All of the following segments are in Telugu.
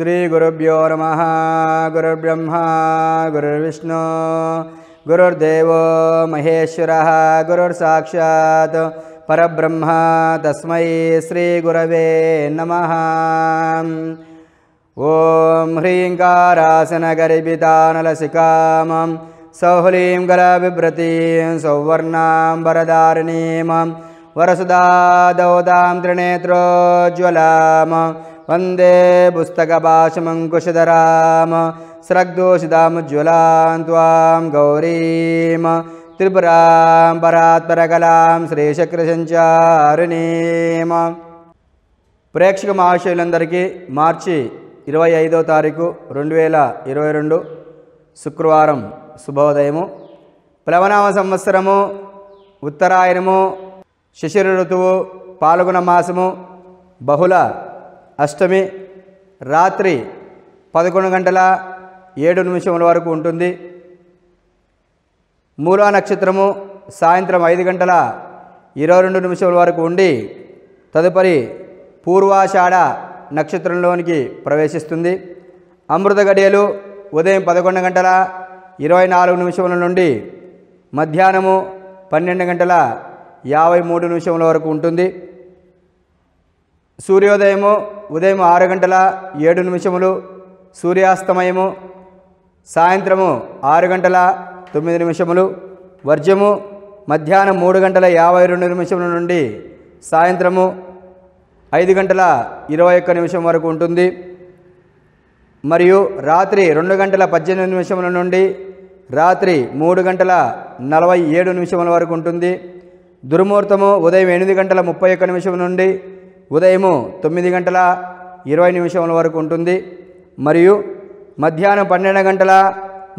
श्रीगुरुभ्यो नमः गुरुर्ब्रह्मा गुरुर्विष्णु गुरुर्देवो महेश्वरः गुरुर्साक्षात् परब्रह्म तस्मै श्रीगुरवे नमः ॐ ह्रीङ्कारासनगरिपितानलसिकामं सौहलीं गलविव्रतीं सौवर्णां वरदारिणीमं वरसुधा त्रिनेत्रोज्ज्वलाम పుస్తక पुस्तकभाषमङ्कुशधरां स्रग्दोषितामुज्ज्वलां त्वां గౌరీం త్రిపురాం పరాత్పరకలాం श्रीशकृसञ्चारिणीं ప్రేక్షక మహాశయులందరికీ మార్చి ఇరవై ఐదో తారీఖు రెండు వేల ఇరవై రెండు శుక్రవారం శుభోదయము ప్లవనామ సంవత్సరము ఉత్తరాయణము శిశిర ఋతువు పాల్గొన మాసము బహుళ అష్టమి రాత్రి పదకొండు గంటల ఏడు నిమిషముల వరకు ఉంటుంది మూలా నక్షత్రము సాయంత్రం ఐదు గంటల ఇరవై రెండు నిమిషముల వరకు ఉండి తదుపరి పూర్వాషాఢ నక్షత్రంలోనికి ప్రవేశిస్తుంది అమృత గడియలు ఉదయం పదకొండు గంటల ఇరవై నాలుగు నిమిషముల నుండి మధ్యాహ్నము పన్నెండు గంటల యాభై మూడు నిమిషముల వరకు ఉంటుంది సూర్యోదయము ఉదయం ఆరు గంటల ఏడు నిమిషములు సూర్యాస్తమయము సాయంత్రము ఆరు గంటల తొమ్మిది నిమిషములు వర్జము మధ్యాహ్నం మూడు గంటల యాభై రెండు నిమిషముల నుండి సాయంత్రము ఐదు గంటల ఇరవై ఒక్క నిమిషం వరకు ఉంటుంది మరియు రాత్రి రెండు గంటల పద్దెనిమిది నిమిషముల నుండి రాత్రి మూడు గంటల నలభై ఏడు నిమిషముల వరకు ఉంటుంది దుర్ముహూర్తము ఉదయం ఎనిమిది గంటల ముప్పై ఒక్క నిమిషం నుండి ఉదయము తొమ్మిది గంటల ఇరవై నిమిషముల వరకు ఉంటుంది మరియు మధ్యాహ్నం పన్నెండు గంటల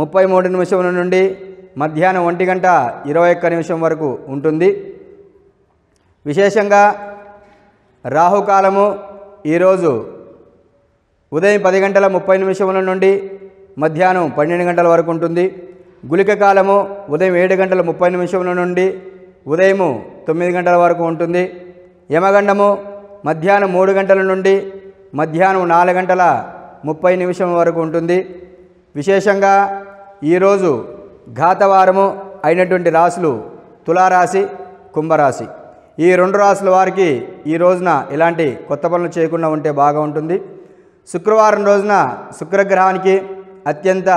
ముప్పై మూడు నిమిషముల నుండి మధ్యాహ్నం ఒంటి గంట ఇరవై ఒక్క నిమిషం వరకు ఉంటుంది విశేషంగా రాహుకాలము ఈరోజు ఉదయం పది గంటల ముప్పై నిమిషముల నుండి మధ్యాహ్నం పన్నెండు గంటల వరకు ఉంటుంది గుళిక కాలము ఉదయం ఏడు గంటల ముప్పై నిమిషముల నుండి ఉదయము తొమ్మిది గంటల వరకు ఉంటుంది యమగండము మధ్యాహ్నం మూడు గంటల నుండి మధ్యాహ్నం నాలుగు గంటల ముప్పై నిమిషం వరకు ఉంటుంది విశేషంగా ఈరోజు ఘాతవారము అయినటువంటి రాశులు తులారాశి కుంభరాశి ఈ రెండు రాసుల వారికి ఈ రోజున ఇలాంటి కొత్త పనులు చేయకుండా ఉంటే బాగా ఉంటుంది శుక్రవారం రోజున శుక్రగ్రహానికి అత్యంత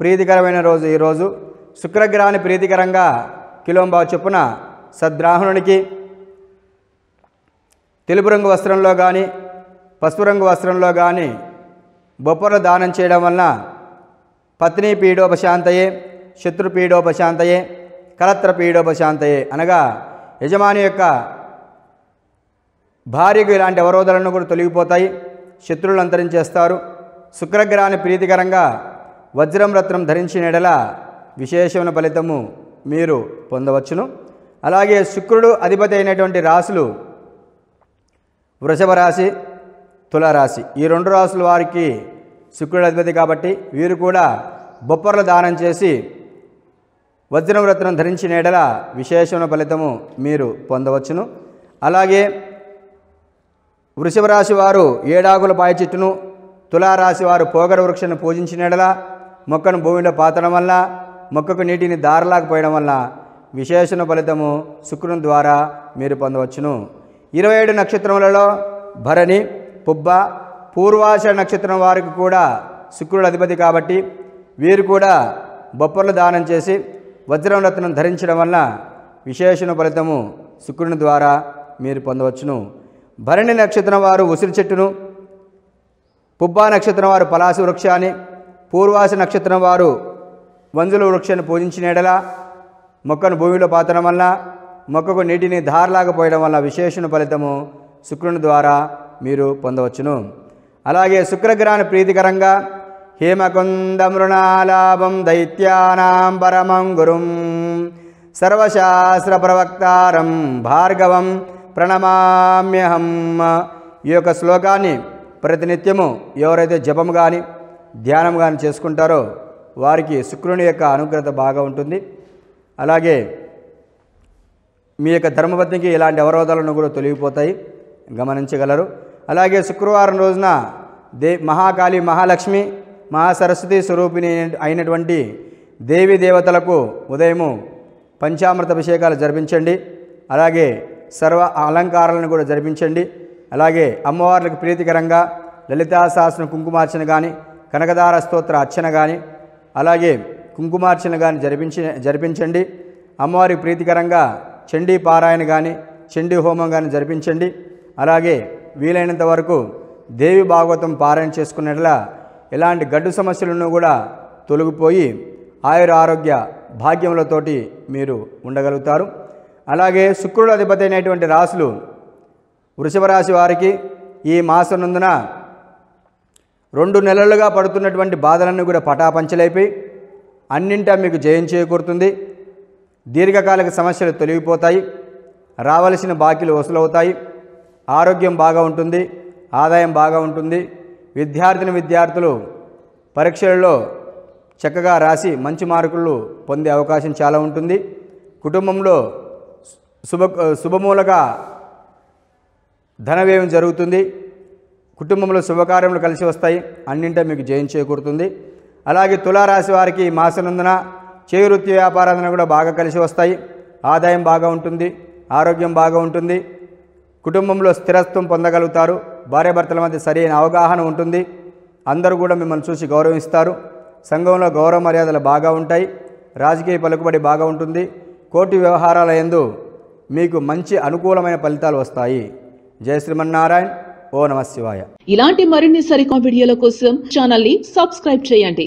ప్రీతికరమైన రోజు ఈరోజు శుక్రగ్రహాన్ని ప్రీతికరంగా కిలోంబావు చొప్పున సద్రాహుణునికి తెలుపు రంగు వస్త్రంలో కానీ పసుపు రంగు వస్త్రంలో కానీ బొప్పర్లు దానం చేయడం వలన పత్ని పీడోపశాంతయే శత్రు పీడోపశాంతయే కలత్ర పీడోపశాంతయే అనగా యజమాని యొక్క భార్యకు ఇలాంటి అవరోధాలను కూడా తొలగిపోతాయి శత్రువులు అంతరించేస్తారు శుక్రగ్రహాన్ని ప్రీతికరంగా వజ్రం రత్నం ధరించిన ఎడల విశేషమైన ఫలితము మీరు పొందవచ్చును అలాగే శుక్రుడు అధిపతి అయినటువంటి రాసులు వృషభ రాశి తులారాశి ఈ రెండు రాశుల వారికి శుక్రుడు అధిపతి కాబట్టి వీరు కూడా బొప్పర్లు దానం చేసి వజ్రవ్రతనం ధరించిన ఎడల విశేషమైన ఫలితము మీరు పొందవచ్చును అలాగే వృషభ రాశి వారు ఏడాగుల పాయ చెట్టును తులారాశి వారు పోగర వృక్షను పూజించిన ఎడల మొక్కను భూమిలో పాతడం వల్ల మొక్కకు నీటిని దారలాకపోయడం వల్ల విశేషణ ఫలితము శుక్రుని ద్వారా మీరు పొందవచ్చును ఇరవై ఏడు నక్షత్రములలో భరణి పుబ్బ పూర్వాష నక్షత్రం వారికి కూడా శుక్రుడు అధిపతి కాబట్టి వీరు కూడా బొప్పర్లు దానం చేసి వజ్రం రత్నం ధరించడం వల్ల విశేషణ ఫలితము శుక్రుని ద్వారా మీరు పొందవచ్చును భరణి నక్షత్రం వారు ఉసిరి చెట్టును పుబ్బా నక్షత్రం వారు పలాసి వృక్షాన్ని పూర్వాస నక్షత్రం వారు వంజుల వృక్షాన్ని పూజించిన ఎడల మొక్కను భూమిలో పాతడం వల్ల మొక్కకు నీటిని ధారలాగపోయడం పోయడం వల్ల విశేషణ ఫలితము శుక్రుని ద్వారా మీరు పొందవచ్చును అలాగే శుక్రగ్రహాన్ని ప్రీతికరంగా మృణాలాభం దైత్యానాం పరమం గురుం సర్వశాస్త్ర ప్రవక్తారం భార్గవం ప్రణమామ్యహం ఈ యొక్క శ్లోకాన్ని ప్రతినిత్యము ఎవరైతే జపం కానీ ధ్యానం కానీ చేసుకుంటారో వారికి శుక్రుని యొక్క అనుగ్రహత బాగా ఉంటుంది అలాగే మీ యొక్క ధర్మపత్నికి ఇలాంటి అవరోధాలను కూడా తొలగిపోతాయి గమనించగలరు అలాగే శుక్రవారం రోజున దే మహాకాళి మహాలక్ష్మి మహాసరస్వతి స్వరూపిణి అయినటువంటి దేవి దేవతలకు ఉదయము పంచామృత అభిషేకాలు జరిపించండి అలాగే సర్వ అలంకారాలను కూడా జరిపించండి అలాగే అమ్మవార్లకు ప్రీతికరంగా లలితాశాసన కుంకుమార్చన కానీ కనకదార స్తోత్ర అర్చన కానీ అలాగే కుంకుమార్చన కానీ జరిపించి జరిపించండి అమ్మవారికి ప్రీతికరంగా చండీ పారాయణ కానీ చండీ హోమం కానీ జరిపించండి అలాగే వీలైనంత వరకు దేవి భాగవతం పారాయణ చేసుకునేట్లా ఎలాంటి గడ్డు సమస్యలను కూడా తొలగిపోయి ఆయుర ఆరోగ్య భాగ్యములతోటి మీరు ఉండగలుగుతారు అలాగే శుక్రుడు అధిపతి అయినటువంటి రాశులు వృషభ రాశి వారికి ఈ మాసం నందున రెండు నెలలుగా పడుతున్నటువంటి బాధలన్నీ కూడా పటాపంచలైపోయి అన్నింటా మీకు జయం చేకూరుతుంది దీర్ఘకాలిక సమస్యలు తొలగిపోతాయి రావలసిన బాకీలు వసూలవుతాయి ఆరోగ్యం బాగా ఉంటుంది ఆదాయం బాగా ఉంటుంది విద్యార్థిని విద్యార్థులు పరీక్షలలో చక్కగా రాసి మంచి మార్కులు పొందే అవకాశం చాలా ఉంటుంది కుటుంబంలో శుభ శుభమూలక ధన వ్యయం జరుగుతుంది కుటుంబంలో శుభకార్యములు కలిసి వస్తాయి అన్నింటా మీకు జయం చేకూరుతుంది అలాగే తులారాశి వారికి మాసనందున చేయి వ్యాపారాలను కూడా బాగా కలిసి వస్తాయి ఆదాయం బాగా ఉంటుంది ఆరోగ్యం బాగా ఉంటుంది కుటుంబంలో స్థిరత్వం పొందగలుగుతారు భార్యాభర్తల మధ్య సరైన అవగాహన ఉంటుంది అందరూ కూడా మిమ్మల్ని చూసి గౌరవిస్తారు సంఘంలో గౌరవ మర్యాదలు బాగా ఉంటాయి రాజకీయ పలుకుబడి బాగా ఉంటుంది కోటి వ్యవహారాల ఎందు మీకు మంచి అనుకూలమైన ఫలితాలు వస్తాయి జయ శ్రీమన్నారాయణ ఓ నమ శివాయ ఇలాంటి మరిన్ని సరికా వీడియోల కోసం ఛానల్ని సబ్స్క్రైబ్ చేయండి